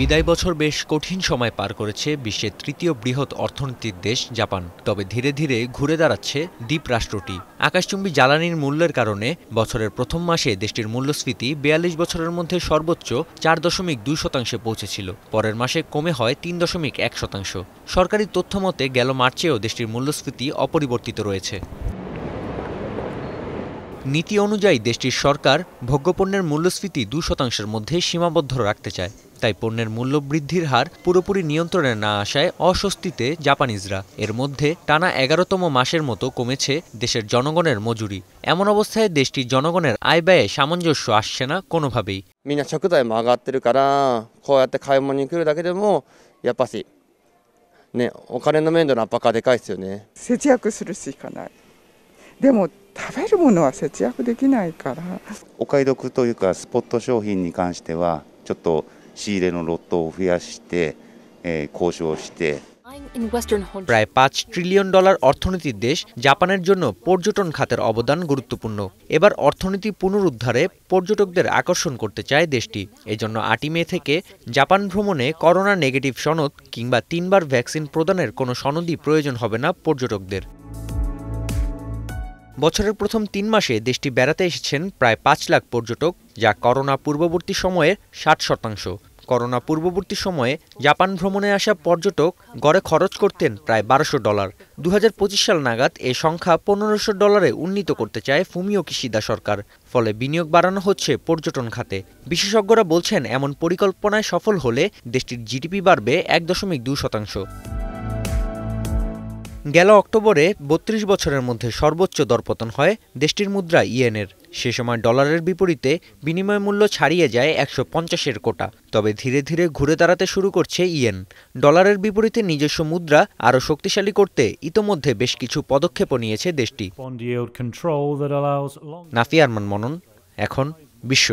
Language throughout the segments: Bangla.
বিদায় বছর বেশ কঠিন সময় পার করেছে বিশ্বের তৃতীয় বৃহৎ অর্থনীতির দেশ জাপান তবে ধীরে ধীরে ঘুরে দাঁড়াচ্ছে দ্বীপ রাষ্ট্রটি আকাশচুম্বী জ্বালানির মূল্যের কারণে বছরের প্রথম মাসে দেশটির মূল্যস্ফীতি বিয়াল্লিশ বছরের মধ্যে সর্বোচ্চ চার দশমিক দুই শতাংশে পৌঁছেছিল পরের মাসে কমে হয় তিন দশমিক এক শতাংশ সরকারি তথ্য মতে গেল মার্চেও দেশটির মূল্যস্ফীতি অপরিবর্তিত রয়েছে নীতি অনুযায়ী দেশটির সরকার ভোগ্যপণ্যের মূল্যস্ফীতি দু শতাংশের মধ্যে সীমাবদ্ধ রাখতে চায় তাই পণ্যের মূল্য বৃদ্ধির হার পুরোপুরি নিয়ন্ত্রণে না আসায় অস্বস্তিতে জাপানিজরা এর মধ্যে টানা এগারোতম মাসের মতো কমেছে দেশের জনগণের মজুরি এমন অবস্থায় দেশটির জনগণের আয় ব্যয়ে সামঞ্জস্য আসছে না কোনোভাবেই みんな食材も上がってるからこうやって買い物に来るだけでもやっぱしねお金の面での圧迫はでかいですよね節約するしかないでも食べるものは節約できないからお買い得というかスポット商品に関してはちょっと仕入れのロットを増やして、えー、交渉して、প্রায় পাঁচ ট্রিলিয়ন ডলার অর্থনীতির দেশ জাপানের জন্য পর্যটন খাতের অবদান গুরুত্বপূর্ণ এবার অর্থনীতি পুনরুদ্ধারে পর্যটকদের আকর্ষণ করতে চায় দেশটি এজন্য আটই মে থেকে জাপান ভ্রমণে করোনা নেগেটিভ সনদ কিংবা তিনবার ভ্যাকসিন প্রদানের কোনো সনদই প্রয়োজন হবে না পর্যটকদের বছরের প্রথম তিন মাসে দেশটি বেড়াতে এসেছেন প্রায় পাঁচ লাখ পর্যটক যা করোনা পূর্ববর্তী সময়ের ষাট শতাংশ করোনা পূর্ববর্তী সময়ে জাপান ভ্রমণে আসা পর্যটক গড়ে খরচ করতেন প্রায় বারোশো ডলার দু সাল নাগাদ এ সংখ্যা পনেরোশো ডলারে উন্নীত করতে চায় ফুমিও কিশিদা সরকার ফলে বিনিয়োগ বাড়ানো হচ্ছে পর্যটন খাতে বিশেষজ্ঞরা বলছেন এমন পরিকল্পনায় সফল হলে দেশটির জিডিপি বাড়বে এক দশমিক দু শতাংশ গেল অক্টোবরে বত্রিশ বছরের মধ্যে সর্বোচ্চ দরপতন হয় দেশটির মুদ্রা ইয়েনের সে সময় ডলারের বিপরীতে বিনিময় মূল্য ছাড়িয়ে যায় একশো পঞ্চাশের কোটা তবে ধীরে ধীরে ঘুরে দাঁড়াতে শুরু করছে ইয়েন ডলারের বিপরীতে নিজস্ব মুদ্রা আরও শক্তিশালী করতে ইতোমধ্যে বেশ কিছু পদক্ষেপও নিয়েছে দেশটি নাফি আরমান মনন এখন বিশ্ব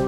It